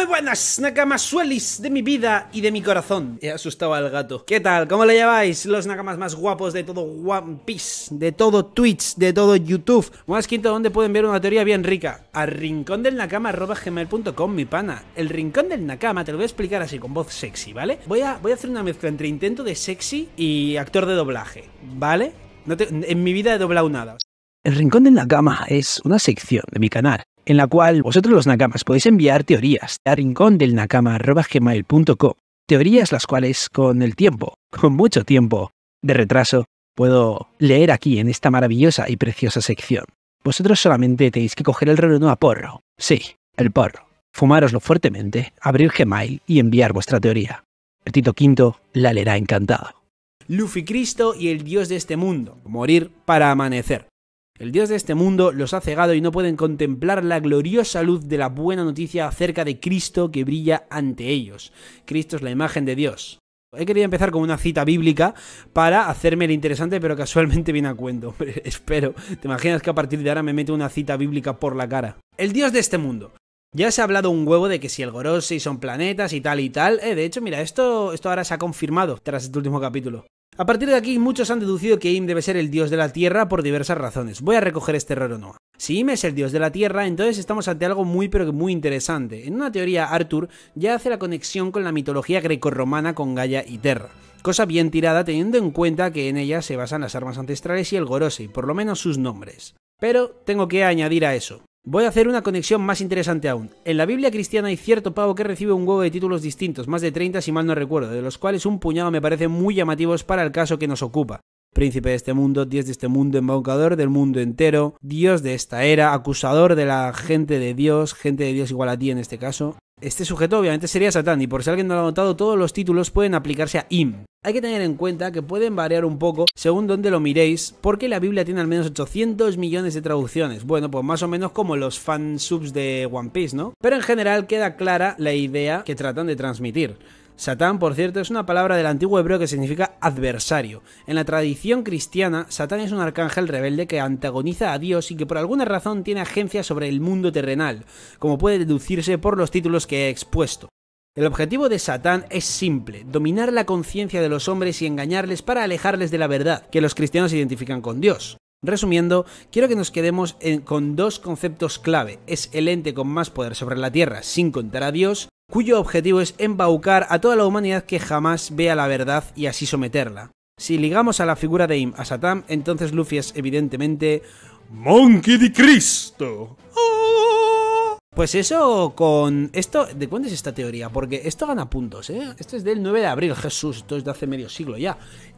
Muy buenas, nakamas suelis de mi vida y de mi corazón. He asustado al gato. ¿Qué tal? ¿Cómo le lleváis? Los nakamas más guapos de todo One Piece, de todo Twitch, de todo YouTube. Más quinto donde pueden ver una teoría bien rica. Al rincón del mi pana. El rincón del nakama, te lo voy a explicar así con voz sexy, ¿vale? Voy a, voy a hacer una mezcla entre intento de sexy y actor de doblaje, ¿vale? en mi vida he doblado nada. El Rincón del nakama es una sección de mi canal en la cual vosotros los nakamas podéis enviar teorías a rincón teorías las cuales con el tiempo, con mucho tiempo de retraso, puedo leer aquí en esta maravillosa y preciosa sección. Vosotros solamente tenéis que coger el reloj a porro, sí, el porro, fumároslo fuertemente, abrir Gmail y enviar vuestra teoría. El Tito quinto la leerá encantado. Luffy Cristo y el dios de este mundo, morir para amanecer. El Dios de este mundo los ha cegado y no pueden contemplar la gloriosa luz de la buena noticia acerca de Cristo que brilla ante ellos. Cristo es la imagen de Dios. He querido empezar con una cita bíblica para hacerme el interesante, pero casualmente viene a cuento. Espero. ¿Te imaginas que a partir de ahora me mete una cita bíblica por la cara? El Dios de este mundo. Ya se ha hablado un huevo de que si el Gorosei son planetas y tal y tal. Eh, de hecho, mira, esto, esto ahora se ha confirmado tras este último capítulo. A partir de aquí, muchos han deducido que Im debe ser el dios de la Tierra por diversas razones. Voy a recoger este error o no. Si Im es el dios de la Tierra, entonces estamos ante algo muy pero muy interesante. En una teoría, Arthur ya hace la conexión con la mitología grecorromana con Gaia y Terra. Cosa bien tirada teniendo en cuenta que en ella se basan las armas ancestrales y el Gorosei, por lo menos sus nombres. Pero tengo que añadir a eso. Voy a hacer una conexión más interesante aún. En la Biblia cristiana hay cierto pavo que recibe un huevo de títulos distintos, más de 30 si mal no recuerdo, de los cuales un puñado me parece muy llamativos para el caso que nos ocupa. Príncipe de este mundo, dios de este mundo, embaucador del mundo entero, dios de esta era, acusador de la gente de Dios, gente de Dios igual a ti en este caso, este sujeto obviamente sería Satán y por si alguien no lo ha notado, todos los títulos pueden aplicarse a im. Hay que tener en cuenta que pueden variar un poco según donde lo miréis, porque la Biblia tiene al menos 800 millones de traducciones. Bueno, pues más o menos como los fansubs de One Piece, ¿no? Pero en general queda clara la idea que tratan de transmitir. Satán, por cierto, es una palabra del antiguo hebreo que significa adversario. En la tradición cristiana, Satán es un arcángel rebelde que antagoniza a Dios y que por alguna razón tiene agencia sobre el mundo terrenal, como puede deducirse por los títulos que he expuesto. El objetivo de Satán es simple, dominar la conciencia de los hombres y engañarles para alejarles de la verdad, que los cristianos identifican con Dios. Resumiendo, quiero que nos quedemos con dos conceptos clave. Es el ente con más poder sobre la Tierra, sin contar a Dios, cuyo objetivo es embaucar a toda la humanidad que jamás vea la verdad y así someterla. Si ligamos a la figura de Im a Satam, entonces Luffy es evidentemente... ¡Monkey de Cristo! ¡Ah! Pues eso con... Esto, ¿de cuándo es esta teoría? Porque esto gana puntos, ¿eh? Esto es del 9 de abril, Jesús, esto es de hace medio siglo ya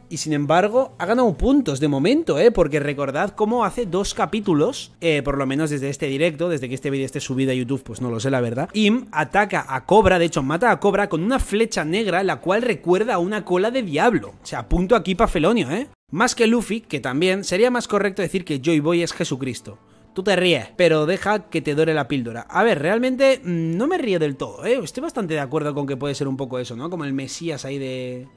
y sin embargo ha ganado puntos de momento, ¿eh? Porque recordad cómo hace dos capítulos, eh, por lo menos desde este directo, desde que este vídeo esté subido a YouTube, pues no lo sé la verdad, Im ataca a Cobra, de hecho mata a Cobra con una flecha negra la cual recuerda a una cola de diablo. O sea, punto aquí para Felonio, ¿eh? Más que Luffy, que también sería más correcto decir que Joy Boy es Jesucristo. Tú te ríes, pero deja que te dore la píldora. A ver, realmente mm, no me río del todo, ¿eh? Estoy bastante de acuerdo con que puede ser un poco eso, ¿no? Como el Mesías ahí de,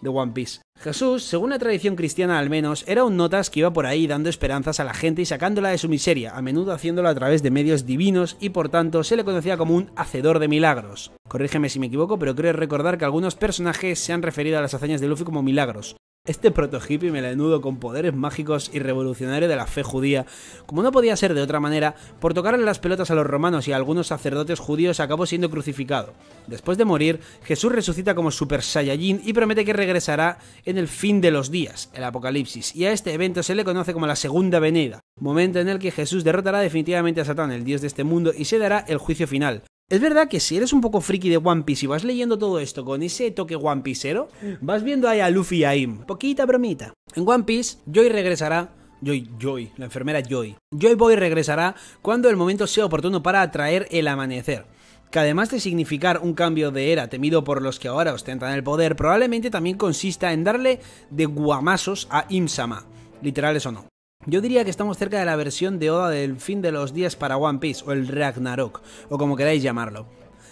de One Piece. Jesús, según la tradición cristiana al menos, era un notas que iba por ahí dando esperanzas a la gente y sacándola de su miseria, a menudo haciéndolo a través de medios divinos y por tanto se le conocía como un hacedor de milagros. Corrígeme si me equivoco, pero creo recordar que algunos personajes se han referido a las hazañas de Luffy como milagros. Este proto hippie melenudo con poderes mágicos y revolucionario de la fe judía, como no podía ser de otra manera, por tocarle las pelotas a los romanos y a algunos sacerdotes judíos acabó siendo crucificado. Después de morir, Jesús resucita como Super Saiyajin y promete que regresará en el fin de los días, el Apocalipsis, y a este evento se le conoce como la Segunda Venida, momento en el que Jesús derrotará definitivamente a Satán, el dios de este mundo, y se dará el juicio final, es verdad que si eres un poco friki de One Piece y vas leyendo todo esto con ese toque One Piecero, mm. vas viendo ahí a Luffy y a Im. Poquita bromita. En One Piece, Joy regresará. Joy, Joy, la enfermera Joy. Joy Boy regresará cuando el momento sea oportuno para atraer el amanecer que además de significar un cambio de era temido por los que ahora ostentan el poder, probablemente también consista en darle de guamazos a Imsama, literales o no. Yo diría que estamos cerca de la versión de Oda del fin de los días para One Piece, o el Ragnarok, o como queráis llamarlo.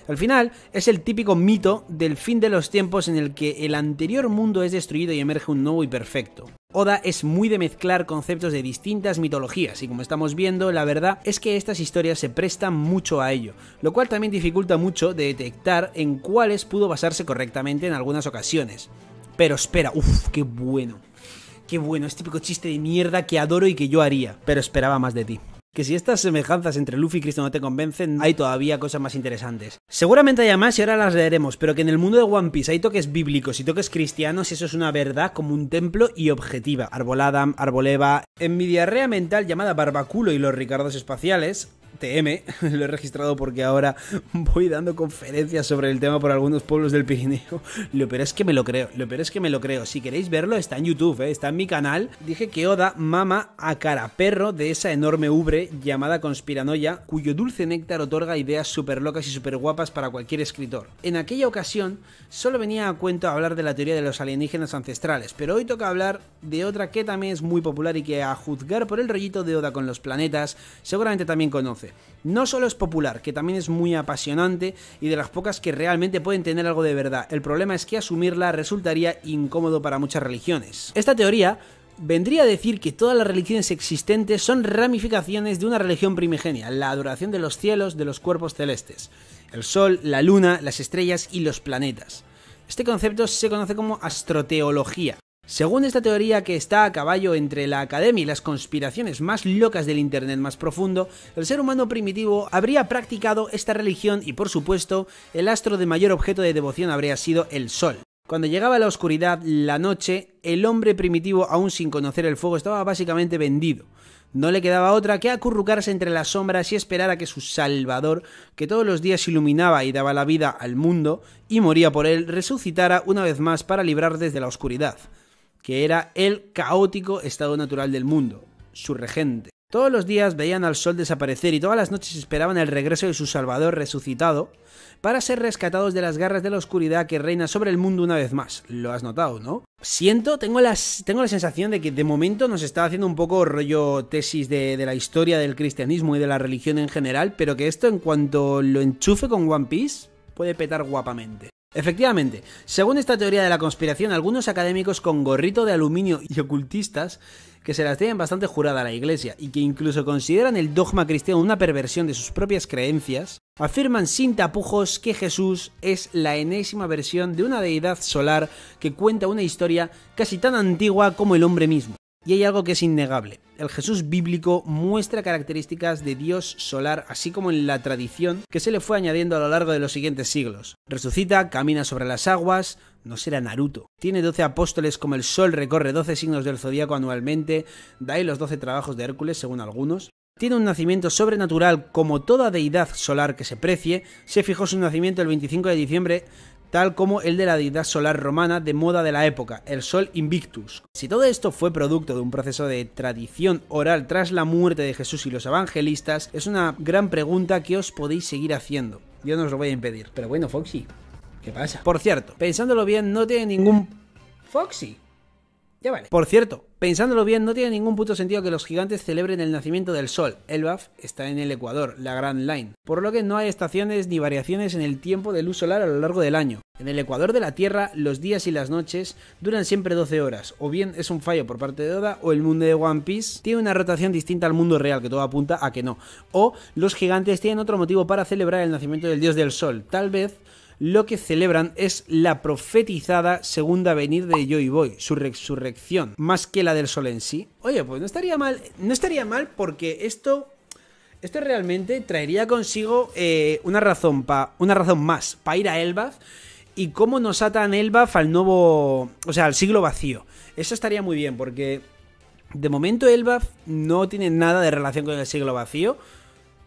Al final, es el típico mito del fin de los tiempos en el que el anterior mundo es destruido y emerge un nuevo y perfecto. Oda es muy de mezclar conceptos de distintas mitologías y como estamos viendo, la verdad es que estas historias se prestan mucho a ello, lo cual también dificulta mucho de detectar en cuáles pudo basarse correctamente en algunas ocasiones. Pero espera, uff, qué bueno. Qué bueno, es típico chiste de mierda que adoro y que yo haría, pero esperaba más de ti. Que si estas semejanzas entre Luffy y Cristo no te convencen, hay todavía cosas más interesantes. Seguramente haya más y ahora las leeremos, pero que en el mundo de One Piece hay toques bíblicos y toques cristianos, eso es una verdad como un templo y objetiva. Arboladam, Arboleva. En mi diarrea mental llamada Barbaculo y los Ricardos Espaciales, TM, lo he registrado porque ahora voy dando conferencias sobre el tema por algunos pueblos del Pirineo. Lo peor es que me lo creo, lo peor es que me lo creo. Si queréis verlo, está en YouTube, ¿eh? está en mi canal. Dije que Oda mama a cara perro de esa enorme ubre llamada conspiranoia, cuyo dulce néctar otorga ideas súper locas y súper guapas para cualquier escritor. En aquella ocasión, solo venía a cuento a hablar de la teoría de los alienígenas ancestrales, pero hoy toca hablar de otra que también es muy popular y que, a juzgar por el rollito de Oda con los planetas, seguramente también conoce no solo es popular, que también es muy apasionante y de las pocas que realmente pueden tener algo de verdad. El problema es que asumirla resultaría incómodo para muchas religiones. Esta teoría vendría a decir que todas las religiones existentes son ramificaciones de una religión primigenia, la adoración de los cielos, de los cuerpos celestes, el sol, la luna, las estrellas y los planetas. Este concepto se conoce como astroteología. Según esta teoría que está a caballo entre la academia y las conspiraciones más locas del Internet más profundo, el ser humano primitivo habría practicado esta religión y por supuesto el astro de mayor objeto de devoción habría sido el Sol. Cuando llegaba la oscuridad, la noche, el hombre primitivo, aún sin conocer el fuego, estaba básicamente vendido. No le quedaba otra que acurrucarse entre las sombras y esperar a que su Salvador, que todos los días iluminaba y daba la vida al mundo, y moría por él, resucitara una vez más para librar desde la oscuridad que era el caótico estado natural del mundo, su regente. Todos los días veían al sol desaparecer y todas las noches esperaban el regreso de su Salvador resucitado para ser rescatados de las garras de la oscuridad que reina sobre el mundo una vez más. Lo has notado, ¿no? Siento, tengo, las, tengo la sensación de que de momento nos está haciendo un poco rollo tesis de, de la historia del cristianismo y de la religión en general, pero que esto en cuanto lo enchufe con One Piece puede petar guapamente. Efectivamente, según esta teoría de la conspiración, algunos académicos con gorrito de aluminio y ocultistas que se las tienen bastante jurada a la Iglesia y que incluso consideran el dogma cristiano una perversión de sus propias creencias, afirman sin tapujos que Jesús es la enésima versión de una deidad solar que cuenta una historia casi tan antigua como el hombre mismo. Y hay algo que es innegable. El Jesús bíblico muestra características de Dios solar, así como en la tradición que se le fue añadiendo a lo largo de los siguientes siglos. Resucita, camina sobre las aguas, no será Naruto. Tiene 12 apóstoles como el sol recorre 12 signos del zodiaco anualmente, da ahí los 12 trabajos de Hércules, según algunos. Tiene un nacimiento sobrenatural como toda deidad solar que se precie. Se fijó su nacimiento el 25 de diciembre tal como el de la deidad solar romana de moda de la época, el Sol Invictus. Si todo esto fue producto de un proceso de tradición oral tras la muerte de Jesús y los evangelistas, es una gran pregunta que os podéis seguir haciendo. Yo no os lo voy a impedir. Pero bueno, Foxy, ¿qué pasa? Por cierto, pensándolo bien, no tiene ningún... Foxy. Ya vale. Por cierto, pensándolo bien, no tiene ningún puto sentido que los gigantes celebren el nacimiento del sol. Elbaf está en el Ecuador, la Grand Line, por lo que no hay estaciones ni variaciones en el tiempo de luz solar a lo largo del año. En el Ecuador de la Tierra, los días y las noches duran siempre 12 horas, o bien es un fallo por parte de Oda, o el mundo de One Piece tiene una rotación distinta al mundo real, que todo apunta a que no. O los gigantes tienen otro motivo para celebrar el nacimiento del dios del sol, tal vez lo que celebran es la profetizada segunda venir de Joy Boy, su resurrección, más que la del sol en sí. Oye, pues no estaría mal, no estaría mal porque esto esto realmente traería consigo eh, una razón pa, una razón más para ir a Elbaf y cómo nos atan Elbaf al nuevo, o sea, al siglo vacío. Eso estaría muy bien porque de momento Elbaf no tiene nada de relación con el siglo vacío.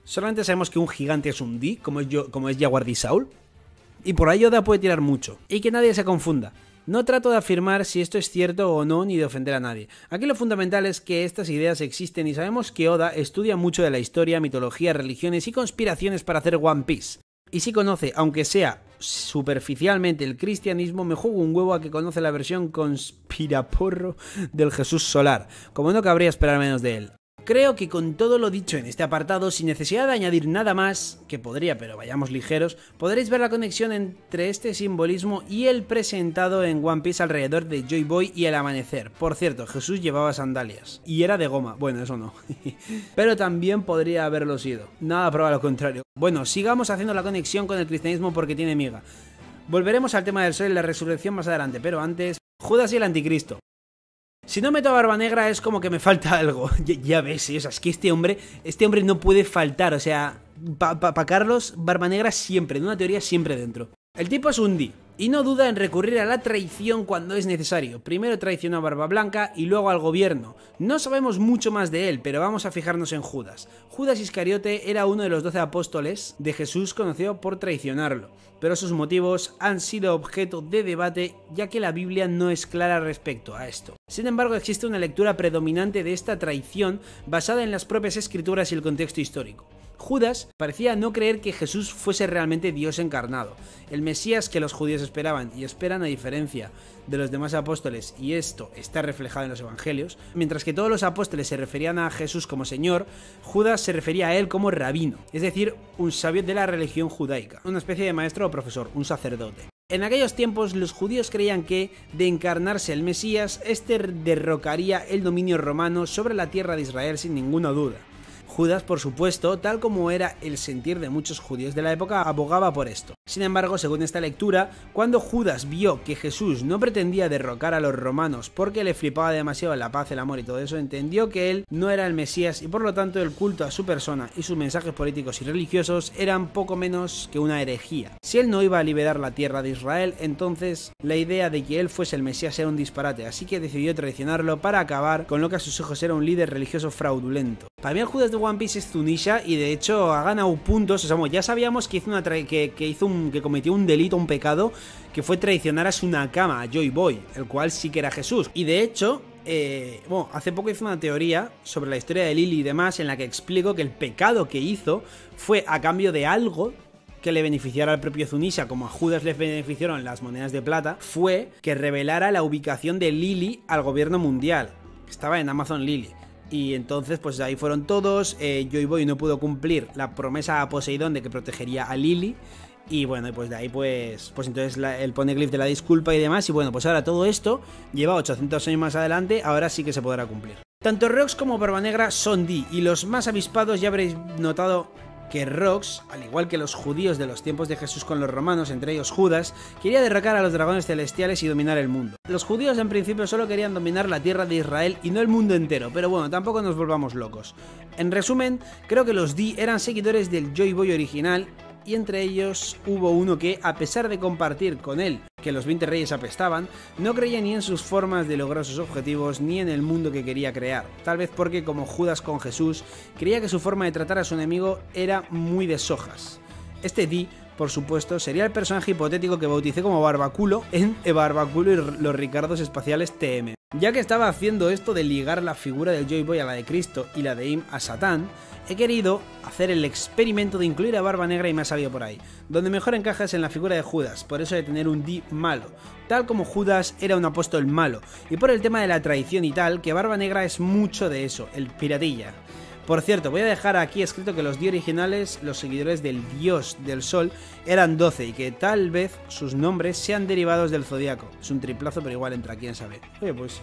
Solamente sabemos que un gigante es un D, como es, yo, como es Jaguar Saul. Y por ahí Oda puede tirar mucho. Y que nadie se confunda. No trato de afirmar si esto es cierto o no ni de ofender a nadie. Aquí lo fundamental es que estas ideas existen y sabemos que Oda estudia mucho de la historia, mitología, religiones y conspiraciones para hacer One Piece. Y si conoce, aunque sea superficialmente, el cristianismo, me juego un huevo a que conoce la versión conspiraporro del Jesús solar, como no cabría esperar menos de él creo que con todo lo dicho en este apartado, sin necesidad de añadir nada más, que podría, pero vayamos ligeros, podréis ver la conexión entre este simbolismo y el presentado en One Piece alrededor de Joy Boy y el amanecer. Por cierto, Jesús llevaba sandalias y era de goma, bueno, eso no. pero también podría haberlo sido. Nada prueba lo contrario. Bueno, sigamos haciendo la conexión con el cristianismo porque tiene miga. Volveremos al tema del sol y la resurrección más adelante, pero antes, Judas y el anticristo. Si no meto a Barba Negra es como que me falta algo. ya, ves, ¿eh? es que este hombre, este hombre no puede faltar. O sea, para Carlos, Barba Negra siempre, en una teoría siempre dentro. El tipo es un D y no duda en recurrir a la traición cuando es necesario. Primero traicionó a Barba Blanca y luego al gobierno. No sabemos mucho más de él, pero vamos a fijarnos en Judas. Judas Iscariote era uno de los doce apóstoles de Jesús conocido por traicionarlo, pero sus motivos han sido objeto de debate ya que la Biblia no es clara respecto a esto. Sin embargo, existe una lectura predominante de esta traición basada en las propias escrituras y el contexto histórico. Judas parecía no creer que Jesús fuese realmente Dios encarnado, el Mesías que los judíos esperaban y esperan a diferencia de los demás apóstoles, y esto está reflejado en los evangelios. Mientras que todos los apóstoles se referían a Jesús como Señor, Judas se refería a él como rabino, es decir, un sabio de la religión judaica, una especie de maestro o profesor, un sacerdote. En aquellos tiempos los judíos creían que, de encarnarse el Mesías, este derrocaría el dominio romano sobre la tierra de Israel sin ninguna duda. Judas, por supuesto, tal como era el sentir de muchos judíos de la época, abogaba por esto. Sin embargo, según esta lectura, cuando Judas vio que Jesús no pretendía derrocar a los romanos porque le flipaba demasiado la paz, el amor y todo eso, entendió que él no era el Mesías y por lo tanto el culto a su persona y sus mensajes políticos y religiosos eran poco menos que una herejía. Si él no iba a liberar la tierra de Israel, entonces la idea de que él fuese el Mesías era un disparate, así que decidió traicionarlo para acabar con lo que a sus ojos era un líder religioso fraudulento. También Judas de es Zunisha y de hecho ha ganado puntos. O ya sabíamos que hizo un, cometió un delito, un pecado, que fue traicionar a su Nakama, a Joy Boy, el cual sí que era Jesús. Y de hecho, eh, bueno, hace poco hice una teoría sobre la historia de Lily y demás, en la que explico que el pecado que hizo fue a cambio de algo que le beneficiara al propio Zunisha, como a Judas le beneficiaron las monedas de plata, fue que revelara la ubicación de Lily al gobierno mundial. Estaba en Amazon Lily. Y entonces, pues ahí fueron todos. Eh, yo Joy Boy no pudo cumplir la promesa a Poseidón de que protegería a Lily. Y bueno, pues de ahí pues, pues entonces el el poneglyph de la disculpa y demás. Y bueno, pues ahora todo esto lleva 800 años más adelante, ahora sí que se podrá cumplir. Tanto Rox como Barba Negra son D, y los más avispados ya habréis notado que Rox, al igual que los judíos de los tiempos de Jesús con los romanos, entre ellos Judas, quería derrocar a los dragones celestiales y dominar el mundo. Los judíos en principio solo querían dominar la tierra de Israel y no el mundo entero, pero bueno, tampoco nos volvamos locos. En resumen, creo que los D eran seguidores del Joy Boy original y entre ellos hubo uno que, a pesar de compartir con él que los 20 reyes apestaban, no creía ni en sus formas de lograr sus objetivos ni en el mundo que quería crear, tal vez porque, como Judas con Jesús, creía que su forma de tratar a su enemigo era muy de sojas. Este Di, por supuesto, sería el personaje hipotético que bauticé como Barbaculo en e Barbaculo y los Ricardos Espaciales TM. Ya que estaba haciendo esto de ligar la figura del Joy Boy a la de Cristo y la de Im a Satán, he querido hacer el experimento de incluir a Barba Negra y más sabio por ahí. Donde mejor encaja es en la figura de Judas, por eso de tener un di malo. Tal como Judas era un apóstol malo, y por el tema de la traición y tal, que Barba Negra es mucho de eso, el piratilla. Por cierto, voy a dejar aquí escrito que los di originales, los seguidores del dios del sol, eran 12 y que tal vez sus nombres sean derivados del zodiaco. Es un triplazo, pero igual entra, quién sabe. Oye, pues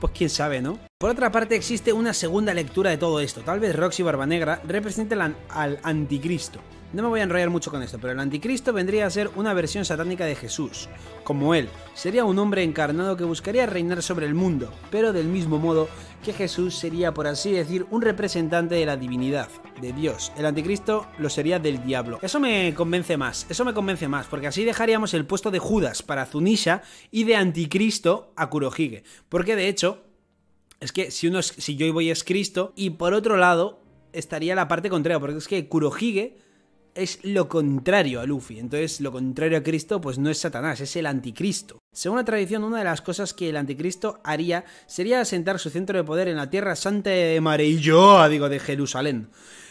pues quién sabe, ¿no? Por otra parte, existe una segunda lectura de todo esto. Tal vez Roxy Barbanegra represente al anticristo. No me voy a enrollar mucho con esto, pero el anticristo vendría a ser una versión satánica de Jesús. Como él, sería un hombre encarnado que buscaría reinar sobre el mundo, pero del mismo modo que Jesús sería, por así decir, un representante de la divinidad, de Dios. El anticristo lo sería del diablo. Eso me convence más, eso me convence más, porque así dejaríamos el puesto de Judas para Zunisha y de anticristo a Kurohige. Porque de hecho... Es que si uno si yo voy es Cristo y por otro lado estaría la parte contraria, porque es que Kurohige es lo contrario a Luffy. Entonces, lo contrario a Cristo, pues no es Satanás, es el anticristo. Según la tradición, una de las cosas que el anticristo haría sería asentar su centro de poder en la tierra santa de Mareilloa, digo, de Jerusalén.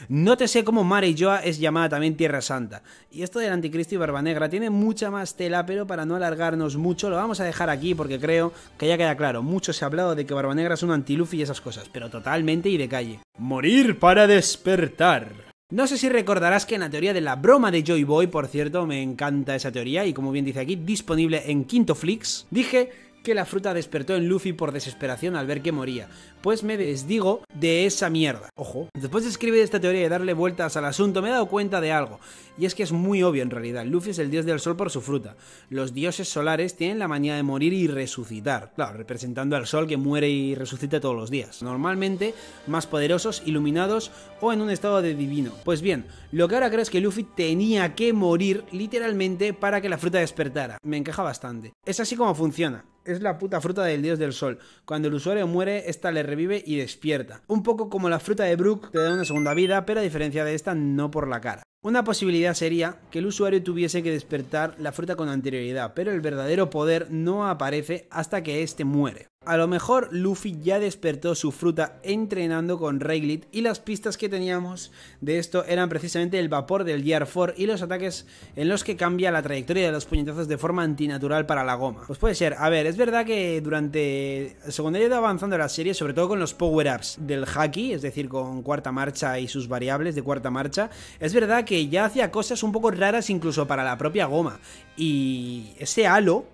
No te sé cómo Mareilloa es llamada también tierra santa. Y esto del anticristo y barba negra tiene mucha más tela, pero para no alargarnos mucho, lo vamos a dejar aquí porque creo que ya queda claro. Mucho se ha hablado de que barba negra es un antiluffy y esas cosas, pero totalmente y de calle. Morir para despertar. No sé si recordarás que en la teoría de la broma de Joy Boy, por cierto, me encanta esa teoría y como bien dice aquí, disponible en Quinto Flix, dije que la fruta despertó en Luffy por desesperación al ver que moría. Pues me desdigo de esa mierda. Ojo. Después de escribir esta teoría y darle vueltas al asunto, me he dado cuenta de algo. Y es que es muy obvio en realidad. Luffy es el dios del sol por su fruta. Los dioses solares tienen la manía de morir y resucitar. Claro, representando al sol que muere y resucita todos los días. Normalmente más poderosos, iluminados o en un estado de divino. Pues bien, lo que ahora creo es que Luffy tenía que morir literalmente para que la fruta despertara. Me encaja bastante. Es así como funciona es la puta fruta del dios del sol. Cuando el usuario muere, esta le revive y despierta. Un poco como la fruta de Brook te da una segunda vida, pero a diferencia de esta, no por la cara. Una posibilidad sería que el usuario tuviese que despertar la fruta con anterioridad, pero el verdadero poder no aparece hasta que éste muere a lo mejor Luffy ya despertó su fruta entrenando con Rayleigh y las pistas que teníamos de esto eran precisamente el vapor del Gear 4 y los ataques en los que cambia la trayectoria de los puñetazos de forma antinatural para la goma. Pues puede ser, a ver, es verdad que durante segundo segunda ido avanzando la serie, sobre todo con los power-ups del Haki, es decir, con cuarta marcha y sus variables de cuarta marcha, es verdad que ya hacía cosas un poco raras incluso para la propia goma. Y ese halo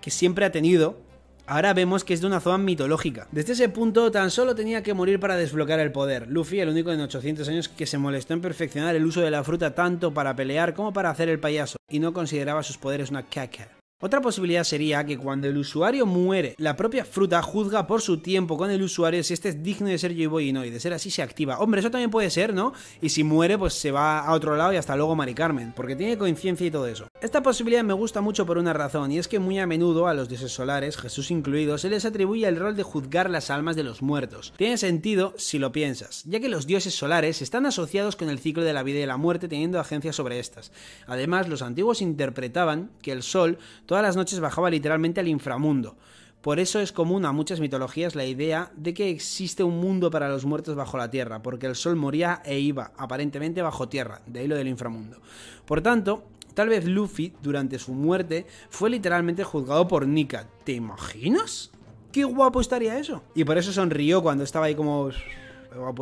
que siempre ha tenido Ahora vemos que es de una zona mitológica. Desde ese punto, tan solo tenía que morir para desbloquear el poder. Luffy, el único en 800 años que se molestó en perfeccionar el uso de la fruta tanto para pelear como para hacer el payaso, y no consideraba sus poderes una caca. Otra posibilidad sería que cuando el usuario muere, la propia fruta juzga por su tiempo con el usuario si este es digno de ser yo y no, y de ser así se activa. Hombre, eso también puede ser, ¿no? Y si muere, pues se va a otro lado y hasta luego Mari Carmen, porque tiene conciencia y todo eso. Esta posibilidad me gusta mucho por una razón, y es que muy a menudo a los dioses solares, Jesús incluido, se les atribuye el rol de juzgar las almas de los muertos. Tiene sentido si lo piensas, ya que los dioses solares están asociados con el ciclo de la vida y la muerte teniendo agencia sobre estas. Además, los antiguos interpretaban que el sol, Todas las noches bajaba literalmente al inframundo. Por eso es común a muchas mitologías la idea de que existe un mundo para los muertos bajo la tierra, porque el sol moría e iba, aparentemente, bajo tierra, de ahí lo del inframundo. Por tanto, tal vez Luffy, durante su muerte, fue literalmente juzgado por Nika. ¿Te imaginas? ¡Qué guapo estaría eso! Y por eso sonrió cuando estaba ahí como eh,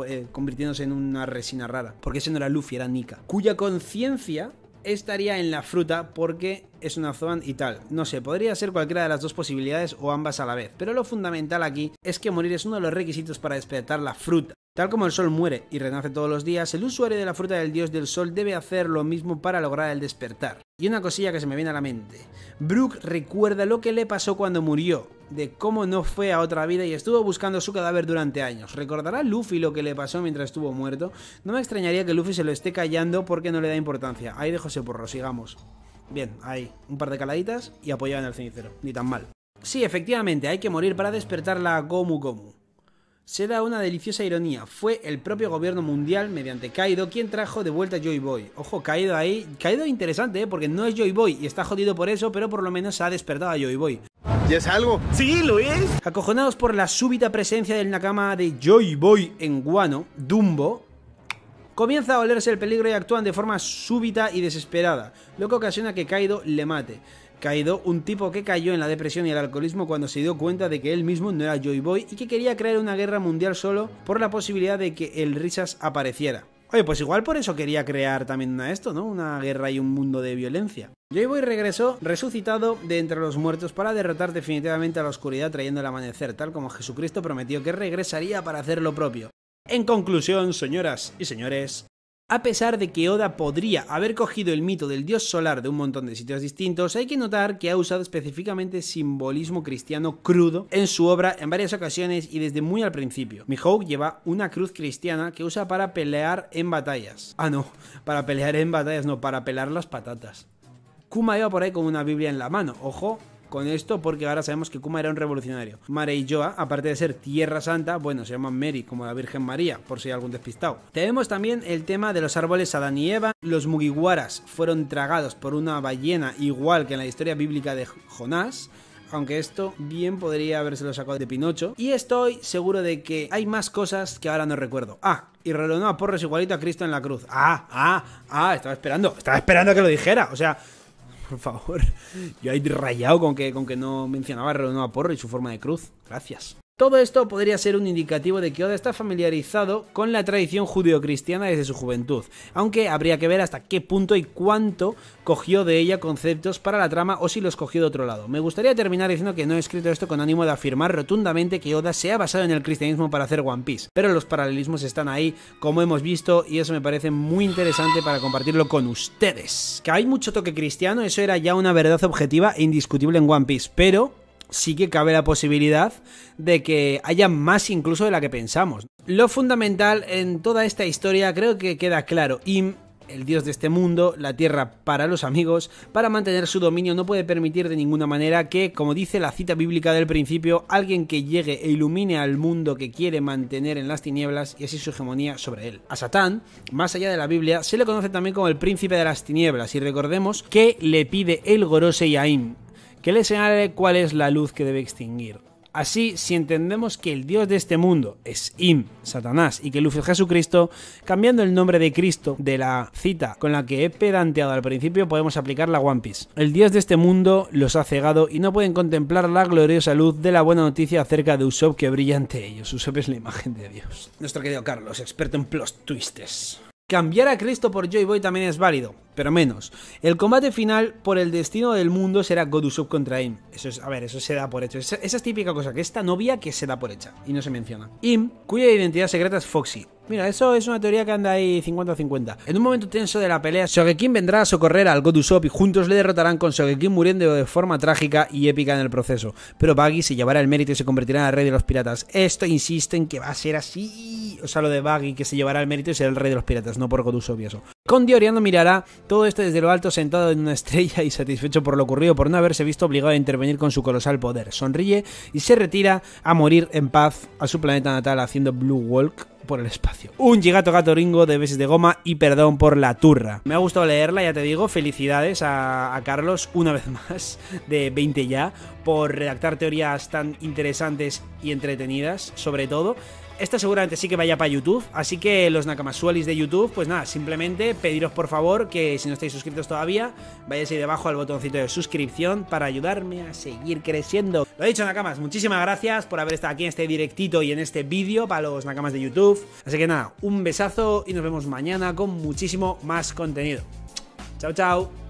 eh, convirtiéndose en una resina rara, porque ese no era Luffy, era Nika, cuya conciencia estaría en la fruta porque es una Zoan y tal. No sé, podría ser cualquiera de las dos posibilidades o ambas a la vez, pero lo fundamental aquí es que morir es uno de los requisitos para despertar la fruta. Tal como el sol muere y renace todos los días, el usuario de la fruta del dios del sol debe hacer lo mismo para lograr el despertar. Y una cosilla que se me viene a la mente. Brooke recuerda lo que le pasó cuando murió, de cómo no fue a otra vida y estuvo buscando su cadáver durante años. ¿Recordará Luffy lo que le pasó mientras estuvo muerto? No me extrañaría que Luffy se lo esté callando porque no le da importancia. Ahí dejo ese porro, sigamos. Bien, ahí, un par de caladitas y apoyado en el cenicero, ni tan mal. Sí, efectivamente, hay que morir para despertar la Gomu Gomu. Se da una deliciosa ironía, fue el propio gobierno mundial, mediante Kaido, quien trajo de vuelta a Joy Boy. Ojo, Kaido ahí, Kaido interesante, ¿eh? porque no es Joy Boy y está jodido por eso, pero por lo menos ha despertado a Joy Boy. ¿Y es algo? Sí, lo es. Acojonados por la súbita presencia del nakama de Joy Boy en Guano, Dumbo, Comienza a olerse el peligro y actúan de forma súbita y desesperada, lo que ocasiona que Kaido le mate. Kaido, un tipo que cayó en la depresión y el alcoholismo cuando se dio cuenta de que él mismo no era Joy Boy y que quería crear una guerra mundial solo por la posibilidad de que el Risas apareciera. Oye, pues igual por eso quería crear también esto, ¿no? Una guerra y un mundo de violencia. Joy Boy regresó resucitado de entre los muertos para derrotar definitivamente a la oscuridad trayendo el amanecer, tal como Jesucristo prometió que regresaría para hacer lo propio. En conclusión, señoras y señores, a pesar de que Oda podría haber cogido el mito del dios solar de un montón de sitios distintos, hay que notar que ha usado específicamente simbolismo cristiano crudo en su obra en varias ocasiones y desde muy al principio. Mihawk lleva una cruz cristiana que usa para pelear en batallas. Ah, no, para pelear en batallas, no, para pelar las patatas. Kuma iba por ahí con una Biblia en la mano, ojo, con esto porque ahora sabemos que Kuma era un revolucionario. Mare y Joa, aparte de ser Tierra Santa, bueno, se llaman Mary, como la Virgen María, por si hay algún despistado. Tenemos también el tema de los árboles Adán y Eva. Los Mugiwaras fueron tragados por una ballena igual que en la historia bíblica de Jonás aunque esto bien podría haberse lo sacado de Pinocho. Y estoy seguro de que hay más cosas que ahora no recuerdo. Ah, y relonó a porros igualito a Cristo en la cruz. Ah, ah, ah, estaba esperando, estaba esperando que lo dijera. O sea, por favor. Yo he rayado con que, con que no mencionaba a Porro y su forma de cruz. Gracias. Todo esto podría ser un indicativo de que Oda está familiarizado con la tradición judeocristiana desde su juventud, aunque habría que ver hasta qué punto y cuánto cogió de ella conceptos para la trama o si los cogió de otro lado. Me gustaría terminar diciendo que no he escrito esto con ánimo de afirmar rotundamente que Oda se ha basado en el cristianismo para hacer One Piece, pero los paralelismos están ahí, como hemos visto, y eso me parece muy interesante para compartirlo con ustedes. Que hay mucho toque cristiano, eso era ya una verdad objetiva e indiscutible en One Piece, pero sí que cabe la posibilidad de que haya más incluso de la que pensamos. Lo fundamental en toda esta historia creo que queda claro Im, el dios de este mundo, la tierra para los amigos, para mantener su dominio no puede permitir de ninguna manera que, como dice la cita bíblica del principio, alguien que llegue e ilumine al mundo que quiere mantener en las tinieblas y así su hegemonía sobre él. A Satán, más allá de la Biblia, se le conoce también como el príncipe de las tinieblas y recordemos que le pide el Gorosei Im que le señale cuál es la luz que debe extinguir. Así, si entendemos que el Dios de este mundo es Im, Satanás, y que Luz es Jesucristo, cambiando el nombre de Cristo de la cita con la que he pedanteado al principio, podemos aplicar la One Piece. El Dios de este mundo los ha cegado y no pueden contemplar la gloriosa luz de la buena noticia acerca de Usopp que brilla ante ellos. Usopp es la imagen de Dios. Nuestro querido Carlos, experto en plot twists. Cambiar a Cristo por Joy Boy también es válido, pero menos. El combate final por el destino del mundo será Godusub contra Im. Eso es, a ver, eso se da por hecho. Esa, es típica cosa, que esta novia que se da por hecha y no se menciona. Im, cuya identidad secreta es Foxy, Mira, eso es una teoría que anda ahí 50-50. En un momento tenso de la pelea, Shogekin vendrá a socorrer al God y juntos le derrotarán con Shogekin muriendo de forma trágica y épica en el proceso. Pero Baggy se llevará el mérito y se convertirá en el rey de los piratas. Esto insiste en que va a ser así. O sea, lo de Baggy que se llevará el mérito y será el rey de los piratas, no por God y eso. Conde mirará todo esto desde lo alto sentado en una estrella y satisfecho por lo ocurrido por no haberse visto obligado a intervenir con su colosal poder. Sonríe y se retira a morir en paz a su planeta natal haciendo Blue Walk por el espacio. Un gigato gatoringo de veces de goma y perdón por la turra. Me ha gustado leerla, ya te digo, felicidades a, a Carlos una vez más, de 20 ya, por redactar teorías tan interesantes y entretenidas, sobre todo. Esta seguramente sí que vaya para YouTube, así que los Nakamasuelis de YouTube, pues nada, simplemente pediros por favor que si no estáis suscritos todavía, vayáis ahí debajo al botoncito de suscripción para ayudarme a seguir creciendo. Lo dicho, Nakamas, muchísimas gracias por haber estado aquí en este directito y en este vídeo para los Nakamas de YouTube. Así que nada, un besazo y nos vemos mañana con muchísimo más contenido. Chao, chao.